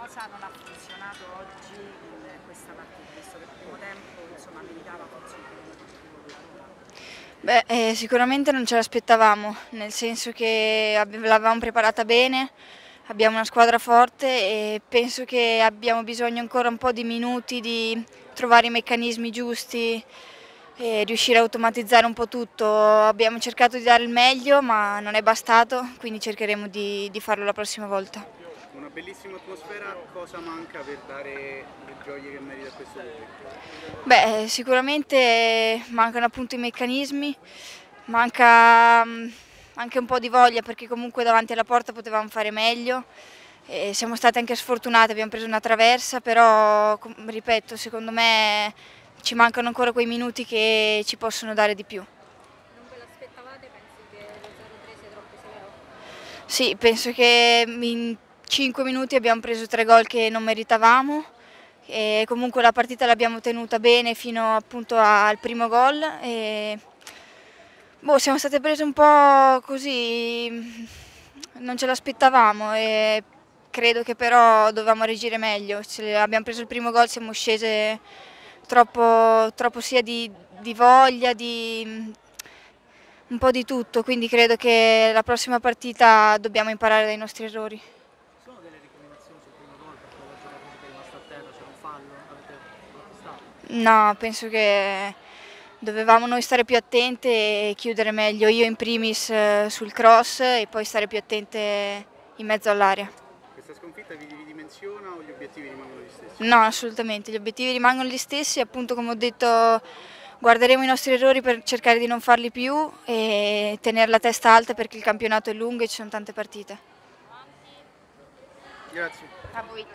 cosa non ha funzionato oggi eh, questa partita, visto che il primo tempo insomma, meritava funzionare? Beh, eh, sicuramente non ce l'aspettavamo, nel senso che l'avevamo preparata bene, abbiamo una squadra forte e penso che abbiamo bisogno ancora un po' di minuti di trovare i meccanismi giusti e riuscire a automatizzare un po' tutto. Abbiamo cercato di dare il meglio ma non è bastato, quindi cercheremo di, di farlo la prossima volta una bellissima atmosfera, cosa manca per dare le gioie che merita questo pubblico? Beh, sicuramente mancano appunto i meccanismi, manca mm, anche un po' di voglia perché comunque davanti alla porta potevamo fare meglio. E siamo state anche sfortunate, abbiamo preso una traversa, però ripeto, secondo me ci mancano ancora quei minuti che ci possono dare di più. l'aspettavate? Pensi che lo 0-3 troppo severo? Sì, penso che in 5 minuti abbiamo preso tre gol che non meritavamo e comunque la partita l'abbiamo tenuta bene fino appunto al primo gol e boh, siamo state prese un po' così, non ce l'aspettavamo e credo che però dovevamo reagire meglio, cioè, abbiamo preso il primo gol, siamo scese troppo, troppo sia di, di voglia, di, un po' di tutto, quindi credo che la prossima partita dobbiamo imparare dai nostri errori. fallo? No, penso che dovevamo noi stare più attente e chiudere meglio io in primis eh, sul cross e poi stare più attente in mezzo all'area. Questa sconfitta vi ridimensiona o gli obiettivi rimangono gli stessi? No, assolutamente, gli obiettivi rimangono gli stessi, appunto come ho detto guarderemo i nostri errori per cercare di non farli più e tenere la testa alta perché il campionato è lungo e ci sono tante partite. Grazie. A voi.